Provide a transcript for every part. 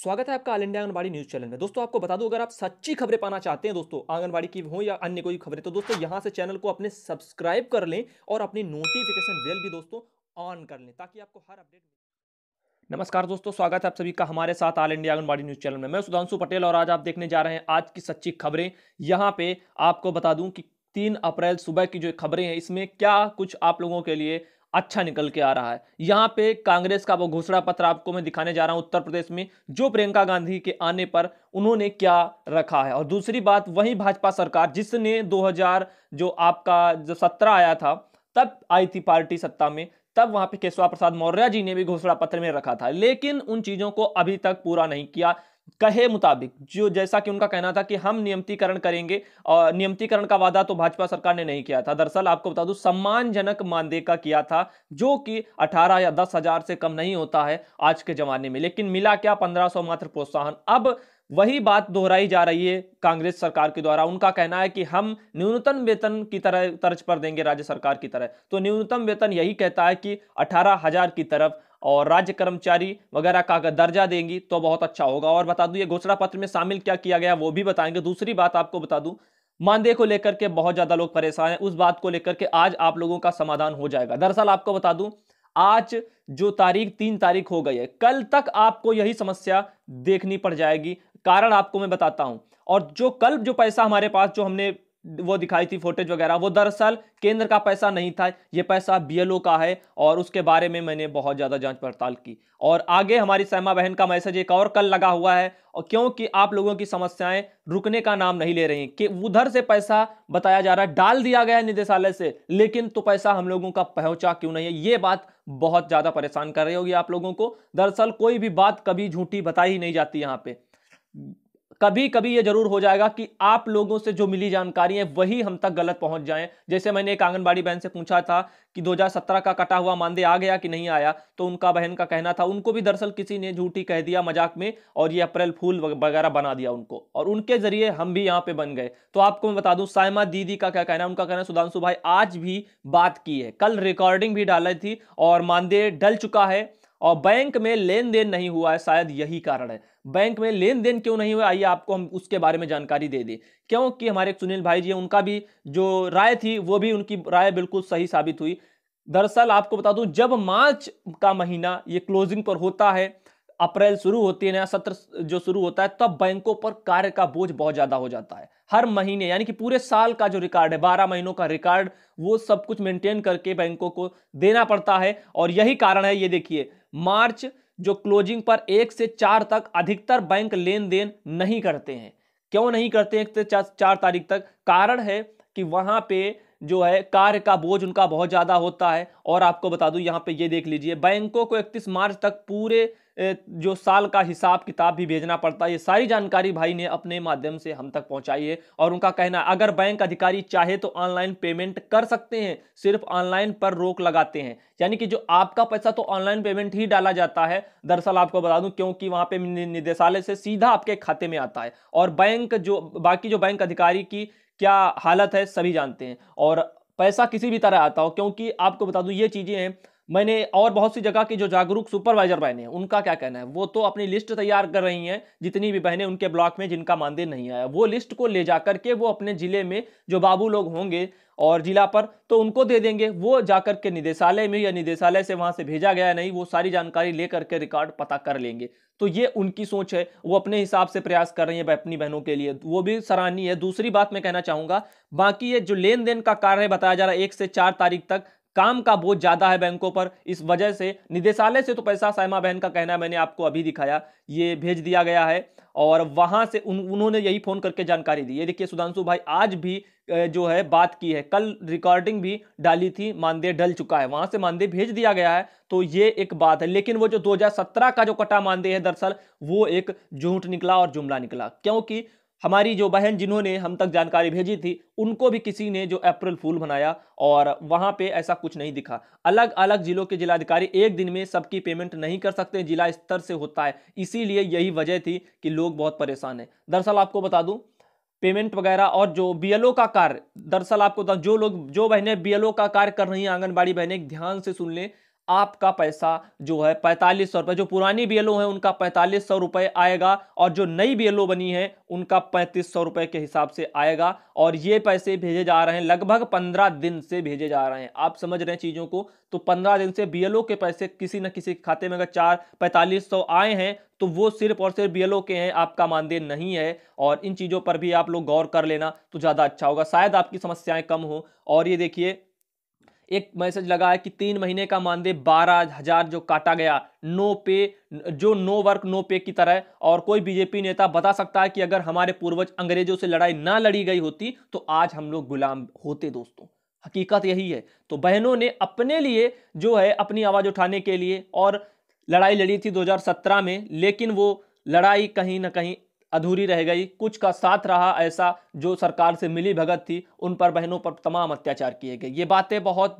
स्वागत है आपका all India Anganwadi news channel में दोस्तों आपको बता दूं अगर आप सच्ची खबरें पाना चाहते हैं दोस्तों आंगनबाड़ी की हो या अन्य कोई खबरें तो दोस्तों यहां से चैनल को अपने सब्सक्राइब कर लें और अपनी नोटिफिकेशन बेल भी दोस्तों ऑन कर लें ताकि आपको हर अपडेट नमस्कार दोस्तों स्वागत है आप सभी का हमारे साथ all India Anganwadi news channel में मैं सुधांशु पटेल और आज आप देखने जा रहे हैं आज की सच्ची खबरें यहाँ पे आपको बता दूं कि तीन अप्रैल सुबह की जो खबरें हैं इसमें क्या कुछ आप लोगों के लिए अच्छा निकल के आ रहा है यहाँ पे कांग्रेस का वो घोषणा पत्र आपको मैं दिखाने जा रहा हूँ उत्तर प्रदेश में जो प्रियंका गांधी के आने पर उन्होंने क्या रखा है और दूसरी बात वही भाजपा सरकार जिसने 2000 जो आपका जो सत्रह आया था तब आई थी पार्टी सत्ता में तब वहां पे केशवा प्रसाद मौर्य जी ने भी घोषणा पत्र में रखा था लेकिन उन चीजों को अभी तक पूरा नहीं किया कहे मुताबिक जो जैसा कि उनका कहना था कि हम नियमतीकरण करेंगे और नियमतीकरण का वादा तो भाजपा सरकार ने नहीं किया था दरअसल आपको बता दूं सम्मानजनक मानदेय का किया था जो कि 18 या दस हजार से कम नहीं होता है आज के जमाने में लेकिन मिला क्या 1500 मात्र प्रोत्साहन अब वही बात दोहराई जा रही है कांग्रेस सरकार के द्वारा उनका कहना है कि हम न्यूनतम वेतन की तरह तर्ज पर देंगे राज्य सरकार की तरह तो न्यूनतम वेतन यही कहता है कि अठारह हजार की तरफ और राज्य कर्मचारी वगैरह का अगर दर्जा देंगी तो बहुत अच्छा होगा और बता दूं ये घोषणा पत्र में शामिल क्या किया गया वो भी बताएंगे दूसरी बात आपको बता दूं मानदेय को लेकर के बहुत ज़्यादा लोग परेशान हैं उस बात को लेकर के आज आप लोगों का समाधान हो जाएगा दरअसल आपको बता दूं आज जो तारीख तीन तारीख हो गई है कल तक आपको यही समस्या देखनी पड़ जाएगी कारण आपको मैं बताता हूं और जो कल जो पैसा हमारे पास जो हमने वो दिखाई थी फोटेज वगैरह वो दरअसल केंद्र का पैसा नहीं था ये पैसा बीएलओ का है और उसके बारे में मैंने बहुत ज़्यादा जांच पड़ताल की और आगे हमारी सैमा बहन का मैसेज एक और कल लगा हुआ है और क्योंकि आप लोगों की समस्याएं रुकने का नाम नहीं ले रही कि उधर से पैसा बताया जा रहा है डाल दिया गया है निदेशालय से लेकिन तो पैसा हम लोगों का पहुंचा क्यों नहीं है ये बात बहुत ज़्यादा परेशान कर रही होगी आप लोगों को दरअसल कोई भी बात कभी झूठी बताई ही नहीं जाती यहाँ पे कभी कभी ये जरूर हो जाएगा कि आप लोगों से जो मिली जानकारी है वही हम तक गलत पहुंच जाए जैसे मैंने एक आंगनबाड़ी बहन से पूछा था कि 2017 का कटा हुआ मानदेय आ गया कि नहीं आया तो उनका बहन का कहना था उनको भी दरअसल किसी ने झूठी कह दिया मजाक में और ये अप्रैल फूल वगैरह बना दिया उनको और उनके जरिए हम भी यहाँ पे बन गए तो आपको मैं बता दूं सायमा दीदी का क्या कहना है उनका कहना है सुधांशु भाई आज भी बात की है कल रिकॉर्डिंग भी डाली थी और मानदेय डल चुका है और बैंक में लेन देन नहीं हुआ है शायद यही कारण है बैंक में लेन देन क्यों नहीं हुआ आइए आपको हम उसके बारे में जानकारी दे दें क्योंकि हमारे सुनील भाई जी उनका भी जो राय थी वो भी उनकी राय बिल्कुल सही साबित हुई दरअसल आपको बता दूं जब मार्च का महीना ये क्लोजिंग पर होता है अप्रैल शुरू होती है नया सत्र जो शुरू होता है तब बैंकों पर कार्य का बोझ बहुत ज़्यादा हो जाता है हर महीने यानी कि पूरे साल का जो रिकॉर्ड है बारह महीनों का रिकॉर्ड वो सब कुछ मेंटेन करके बैंकों को देना पड़ता है और यही कारण है ये देखिए मार्च जो क्लोजिंग पर एक से चार तक अधिकतर बैंक लेन देन नहीं करते हैं क्यों नहीं करते एक से चार तारीख तक कारण है कि वहाँ पे जो है कार्य का बोझ उनका बहुत ज़्यादा होता है और आपको बता दूं यहाँ पे ये देख लीजिए बैंकों को 31 मार्च तक पूरे जो साल का हिसाब किताब भी भेजना पड़ता है ये सारी जानकारी भाई ने अपने माध्यम से हम तक पहुंचाई है और उनका कहना अगर बैंक अधिकारी चाहे तो ऑनलाइन पेमेंट कर सकते हैं सिर्फ ऑनलाइन पर रोक लगाते हैं यानी कि जो आपका पैसा तो ऑनलाइन पेमेंट ही डाला जाता है दरअसल आपको बता दूं क्योंकि वहाँ पे निदेशालय से सीधा आपके खाते में आता है और बैंक जो बाकी जो बैंक अधिकारी की क्या हालत है सभी जानते हैं और पैसा किसी भी तरह आता हो क्योंकि आपको बता दूं ये चीज़ें हैं मैंने और बहुत सी जगह की जो जागरूक सुपरवाइजर बहने हैं उनका क्या कहना है वो तो अपनी लिस्ट तैयार कर रही हैं जितनी भी बहनें उनके ब्लॉक में जिनका मानदेय नहीं आया वो लिस्ट को ले जा करके वो अपने ज़िले में जो बाबू लोग होंगे और जिला पर तो उनको दे देंगे वो जाकर के निदेशालय में या निदेशालय से वहाँ से भेजा गया नहीं वो सारी जानकारी ले करके रिकॉर्ड पता कर लेंगे तो ये उनकी सोच है वो अपने हिसाब से प्रयास कर रही है अपनी बहनों के लिए वो भी सराहनीय है दूसरी बात मैं कहना चाहूँगा बाकी ये जो लेन देन का कार्य बताया जा रहा है एक से चार तारीख तक काम का बोझ ज़्यादा है बैंकों पर इस वजह से निदेशालय से तो पैसा सायमा बहन का कहना मैंने आपको अभी दिखाया ये भेज दिया गया है और वहां से उन उन्होंने यही फ़ोन करके जानकारी दी ये देखिए सुधांशु भाई आज भी जो है बात की है कल रिकॉर्डिंग भी डाली थी मानदेय डल चुका है वहां से मानदेय भेज दिया गया है तो ये एक बात है लेकिन वो जो 2017 का जो कटा मानदेय है दरअसल वो एक झूठ निकला और जुमला निकला क्योंकि हमारी जो बहन जिन्होंने हम तक जानकारी भेजी थी उनको भी किसी ने जो अप्रैल फूल बनाया और वहाँ पे ऐसा कुछ नहीं दिखा अलग अलग जिलों के जिलाधिकारी एक दिन में सबकी पेमेंट नहीं कर सकते जिला स्तर से होता है इसीलिए यही वजह थी कि लोग बहुत परेशान हैं दरअसल आपको बता दूँ पेमेंट वगैरह और जो बी का कार्य दरअसल आपको जो लोग जो बहनें बी का कार्य कर रही हैं आंगनबाड़ी बहनें ध्यान से सुन लें आपका पैसा जो है पैंतालीस सौ जो पुरानी बी है उनका पैंतालीस सौ रुपये आएगा और जो नई बी एल बनी है उनका पैंतीस सौ रुपये के हिसाब से आएगा और ये पैसे भेजे जा रहे हैं लगभग पंद्रह दिन से भेजे जा रहे हैं आप समझ रहे हैं चीज़ों को तो पंद्रह दिन से बी के पैसे किसी न किसी खाते में अगर चार पैंतालीस सौ आए हैं तो वो सिर्फ और सिर्फ बी के हैं आपका मानदेय नहीं है और इन चीज़ों पर भी आप लोग गौर कर लेना तो ज़्यादा अच्छा होगा शायद आपकी समस्याएं कम हो और ये देखिए एक मैसेज लगा है कि तीन महीने का मानदेय बारह हजार जो काटा गया नो पे जो नो वर्क नो पे की तरह और कोई बीजेपी नेता बता सकता है कि अगर हमारे पूर्वज अंग्रेजों से लड़ाई ना लड़ी गई होती तो आज हम लोग गुलाम होते दोस्तों हकीकत यही है तो बहनों ने अपने लिए जो है अपनी आवाज़ उठाने के लिए और लड़ाई लड़ी थी दो में लेकिन वो लड़ाई कहीं ना कहीं अधूरी रह गई कुछ का साथ रहा ऐसा जो सरकार से मिली भगत थी उन पर बहनों पर तमाम अत्याचार किए गए ये बातें बहुत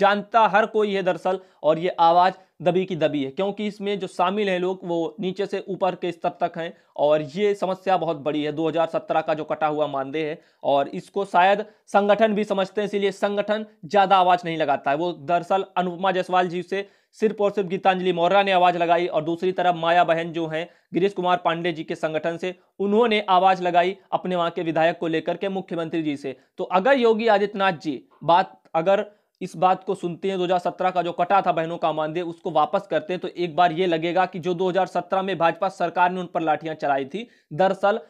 जानता हर कोई है दरअसल और ये आवाज़ दबी की दबी है क्योंकि इसमें जो शामिल हैं लोग वो नीचे से ऊपर के स्तर तक हैं और ये समस्या बहुत बड़ी है 2017 का जो कटा हुआ मानदेय है और इसको शायद संगठन भी समझते हैं इसीलिए संगठन ज़्यादा आवाज़ नहीं लगाता है वो दरअसल अनुपमा जायसवाल जी से सिर्फ और सिर्फ गीतांजलि मौर्य ने आवाज लगाई और दूसरी तरफ माया बहन जो हैं गिरीश कुमार पांडे जी के संगठन से उन्होंने आवाज लगाई अपने वहां के विधायक को लेकर के मुख्यमंत्री जी से तो अगर योगी आदित्यनाथ जी बात अगर इस बात को सुनते हैं 2017 का जो कटा था बहनों का मानदेय उसको वापस करते हैं तो एक बार ये लगेगा कि जो 2017 में भाजपा सरकार ने उन पर लाठियां चलाई थी दरअसल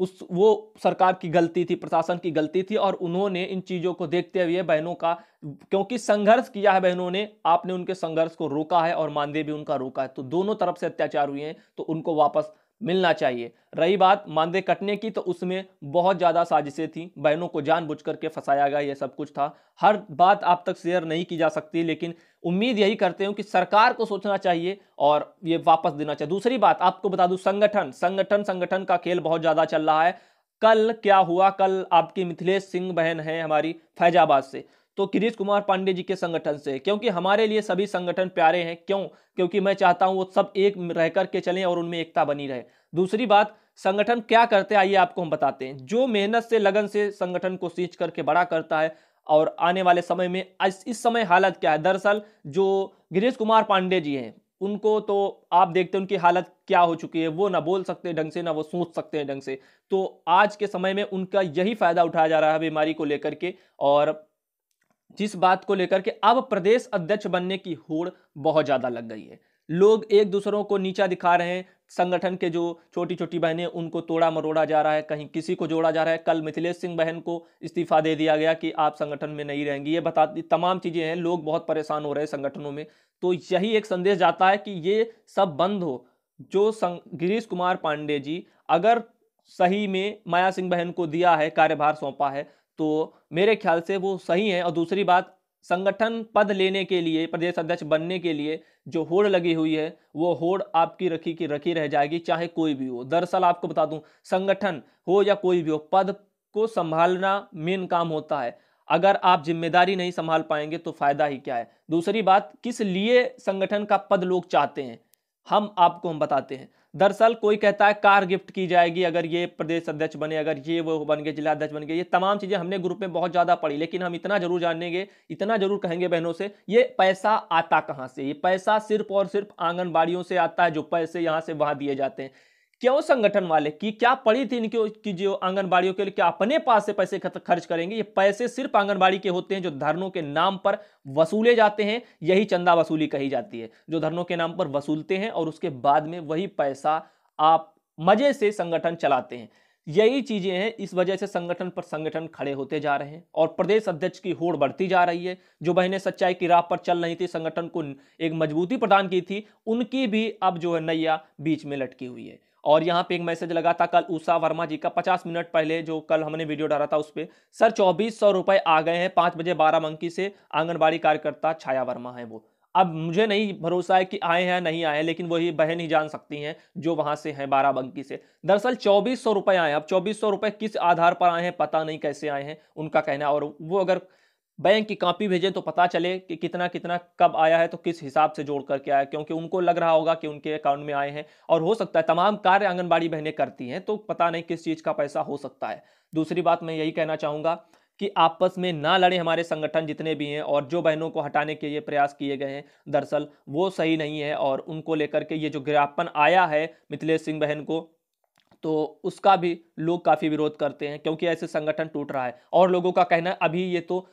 उस वो सरकार की गलती थी प्रशासन की गलती थी और उन्होंने इन चीज़ों को देखते हुए बहनों का क्योंकि संघर्ष किया है बहनों ने आपने उनके संघर्ष को रोका है और मानदेय भी उनका रोका है तो दोनों तरफ से अत्याचार हुए हैं तो उनको वापस मिलना चाहिए रही बात मानदेय कटने की तो उसमें बहुत ज़्यादा साजिशें थी बहनों को बुझ करके फंसाया गया ये सब कुछ था हर बात आप तक शेयर नहीं की जा सकती लेकिन उम्मीद यही करते हूँ कि सरकार को सोचना चाहिए और ये वापस देना चाहिए दूसरी बात आपको बता दूँ संगठन संगठन संगठन का खेल बहुत ज़्यादा चल रहा है कल क्या हुआ कल आपकी मिथिलेश सिंह बहन है हमारी फैजाबाद से तो किरीश कुमार पांडे जी के संगठन से क्योंकि हमारे लिए सभी संगठन प्यारे हैं क्यों क्योंकि मैं चाहता हूं वो सब एक रह कर के चलें और उनमें एकता बनी रहे दूसरी बात संगठन क्या करते हैं आइए आपको हम बताते हैं जो मेहनत से लगन से संगठन को सींच करके बड़ा करता है और आने वाले समय में इस समय हालत क्या है दरअसल जो गिरीश कुमार पांडे जी हैं उनको तो आप देखते हैं उनकी हालत क्या हो चुकी है वो ना बोल सकते ढंग से ना वो सोच सकते हैं ढंग से तो आज के समय में उनका यही फ़ायदा उठाया जा रहा है बीमारी को लेकर के और जिस बात को लेकर के अब प्रदेश अध्यक्ष बनने की होड़ बहुत ज़्यादा लग गई है लोग एक दूसरों को नीचा दिखा रहे हैं संगठन के जो छोटी छोटी बहनें उनको तोड़ा मरोड़ा जा रहा है कहीं किसी को जोड़ा जा रहा है कल मिथिलेश सिंह बहन को इस्तीफा दे दिया गया कि आप संगठन में नहीं रहेंगी ये बता तमाम चीज़ें हैं लोग बहुत परेशान हो रहे हैं संगठनों में तो यही एक संदेश जाता है कि ये सब बंद हो जो गिरीश कुमार पांडे जी अगर सही में माया सिंह बहन को दिया है कार्यभार सौंपा है तो मेरे ख्याल से वो सही है और दूसरी बात संगठन पद लेने के लिए प्रदेश अध्यक्ष बनने के लिए जो होड़ लगी हुई है वो होड़ आपकी रखी की रखी रह जाएगी चाहे कोई भी हो दरअसल आपको बता दूं संगठन हो या कोई भी हो पद को संभालना मेन काम होता है अगर आप जिम्मेदारी नहीं संभाल पाएंगे तो फायदा ही क्या है दूसरी बात किस लिए संगठन का पद लोग चाहते हैं हम आपको हम बताते हैं दरअसल कोई कहता है कार गिफ्ट की जाएगी अगर ये प्रदेश अध्यक्ष बने अगर ये वो बन गए जिला अध्यक्ष बन गए ये तमाम चीज़ें हमने ग्रुप में बहुत ज़्यादा पढ़ी लेकिन हम इतना जरूर जानेंगे इतना जरूर कहेंगे बहनों से ये पैसा आता कहाँ से ये पैसा सिर्फ और सिर्फ आंगनबाड़ियों से आता है जो पैसे यहाँ से वहाँ दिए जाते हैं क्यों संगठन वाले कि क्या पड़ी थी इनके कि जो आंगनबाड़ियों के लिए क्या अपने पास से पैसे खर्च करेंगे ये पैसे सिर्फ आंगनबाड़ी के होते हैं जो धरनों के नाम पर वसूले जाते हैं यही चंदा वसूली कही जाती है जो धरनों के नाम पर वसूलते हैं और उसके बाद में वही पैसा आप मजे से संगठन चलाते हैं यही चीज़ें हैं इस वजह से संगठन पर संगठन खड़े होते जा रहे हैं और प्रदेश अध्यक्ष की होड़ बढ़ती जा रही है जो बहने सच्चाई की राह पर चल रही थी संगठन को एक मजबूती प्रदान की थी उनकी भी अब जो है नैया बीच में लटकी हुई है और यहाँ पे एक मैसेज लगा था कल उषा वर्मा जी का 50 मिनट पहले जो कल हमने वीडियो डाला था उस पर सर चौबीस सौ रुपये आ गए हैं पाँच बजे बाराबंकी से आंगनबाड़ी कार्यकर्ता छाया वर्मा है वो अब मुझे नहीं भरोसा है कि आए हैं नहीं आए लेकिन वही बहन ही जान सकती हैं जो वहां से हैं बाराबंकी से दरअसल चौबीस सौ रुपये आए अब चौबीस सौ रुपये किस आधार पर आए हैं पता नहीं कैसे आए हैं उनका कहना और वो अगर बैंक की कॉपी भेजें तो पता चले कि कितना कितना कब आया है तो किस हिसाब से जोड़ करके आया क्योंकि उनको लग रहा होगा कि उनके अकाउंट में आए हैं और हो सकता है तमाम कार्य आंगनबाड़ी बहनें करती हैं तो पता नहीं किस चीज़ का पैसा हो सकता है दूसरी बात मैं यही कहना चाहूँगा कि आपस में ना लड़े हमारे संगठन जितने भी हैं और जो बहनों को हटाने के ये प्रयास किए गए हैं दरअसल वो सही नहीं है और उनको लेकर के ये जो ज्ञापन आया है मिथिलेश सिंह बहन को तो उसका भी लोग काफ़ी विरोध करते हैं क्योंकि ऐसे संगठन टूट रहा है और लोगों का कहना अभी ये तो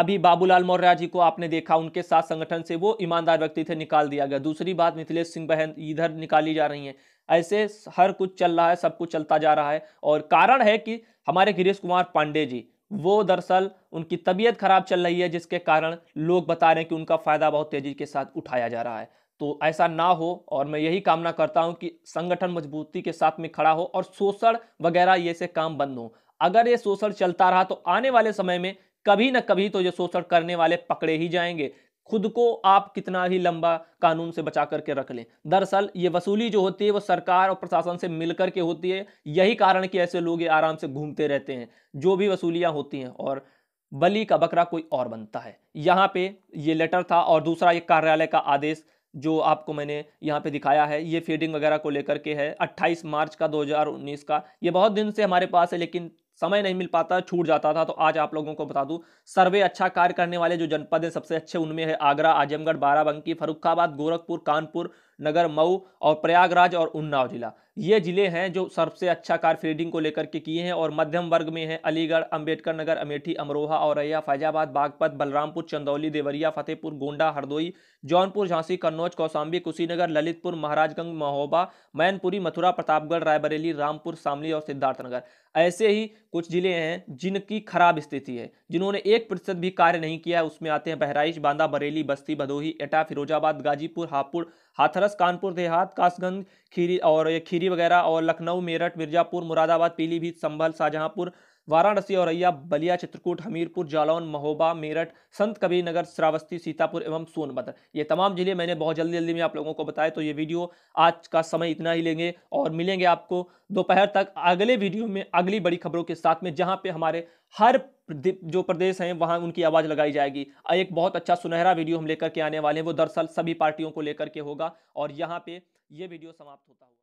अभी बाबूलाल मौर्या जी को आपने देखा उनके साथ संगठन से वो ईमानदार व्यक्ति थे निकाल दिया गया दूसरी बात मिथिलेश सिंह बहन इधर निकाली जा रही हैं ऐसे हर कुछ चल रहा है सब कुछ चलता जा रहा है और कारण है कि हमारे गिरीश कुमार पांडे जी वो दरअसल उनकी तबीयत खराब चल रही है जिसके कारण लोग बता रहे हैं कि उनका फ़ायदा बहुत तेज़ी के साथ उठाया जा रहा है तो ऐसा ना हो और मैं यही कामना करता हूं कि संगठन मजबूती के साथ में खड़ा हो और शोषण वगैरह ये से काम बंद हो अगर ये शोषण चलता रहा तो आने वाले समय में कभी ना कभी तो ये शोषण करने वाले पकड़े ही जाएंगे खुद को आप कितना ही लंबा कानून से बचा करके रख लें दरअसल ये वसूली जो होती है वो सरकार और प्रशासन से मिलकर के होती है यही कारण कि ऐसे लोग ये आराम से घूमते रहते हैं जो भी वसूलियाँ होती हैं और बलि का बकरा कोई और बनता है यहाँ पे ये लेटर था और दूसरा ये कार्यालय का आदेश जो आपको मैंने यहाँ पे दिखाया है ये फीडिंग वगैरह को लेकर के है 28 मार्च का 2019 का ये बहुत दिन से हमारे पास है लेकिन समय नहीं मिल पाता छूट जाता था तो आज आप लोगों को बता दूं सर्वे अच्छा कार्य करने वाले जो जनपद हैं सबसे अच्छे उनमें है आगरा आजमगढ़ बाराबंकी फरुखाबाद गोरखपुर कानपुर नगर मऊ और प्रयागराज और उन्नाव जिला ये जिले हैं जो सबसे अच्छा कार फील्डिंग को लेकर के किए हैं और मध्यम वर्ग में हैं अलीगढ़ अंबेडकर नगर अमेठी अमरोहा औरैया फैजाबाद बागपत बलरामपुर चंदौली देवरिया फतेहपुर गोंडा हरदोई जौनपुर झांसी कन्नौज कौसाम्बी कुशीनगर ललितपुर महाराजगंज महोबा मैनपुरी मथुरा प्रतापगढ़ रायबरेली रामपुर शामली और सिद्धार्थनगर ऐसे ही कुछ जिले हैं जिनकी खराब स्थिति है जिन्होंने एक प्रतिशत भी कार्य नहीं किया उसमें आते हैं बहराइच बांदा बरेली बस्ती भदोही एटा फिरोजाबाद गाजीपुर हापुड़ हाथरस कानपुर देहात कासगंज खीरी और खीरी वगैरह और लखनऊ मेरठ मिर्जापुर मुरादाबाद पीलीभीत संभल शाहजहांपुर वाराणसी औरैया बलिया चित्रकूट हमीरपुर जालौन महोबा मेरठ संत कबीर नगर श्रावस्ती सीतापुर एवं सोनभद्र ये तमाम जिले मैंने बहुत जल्दी जल्दी में आप लोगों को बताया तो ये वीडियो आज का समय इतना ही लेंगे और मिलेंगे आपको दोपहर तक अगले वीडियो में अगली बड़ी खबरों के साथ में जहाँ पर हमारे हर जो प्रदेश हैं वहाँ उनकी आवाज़ लगाई जाएगी एक बहुत अच्छा सुनहरा वीडियो हम लेकर के आने वाले हैं वो दरअसल सभी पार्टियों को लेकर के होगा और यहाँ पर ये वीडियो समाप्त होता हुआ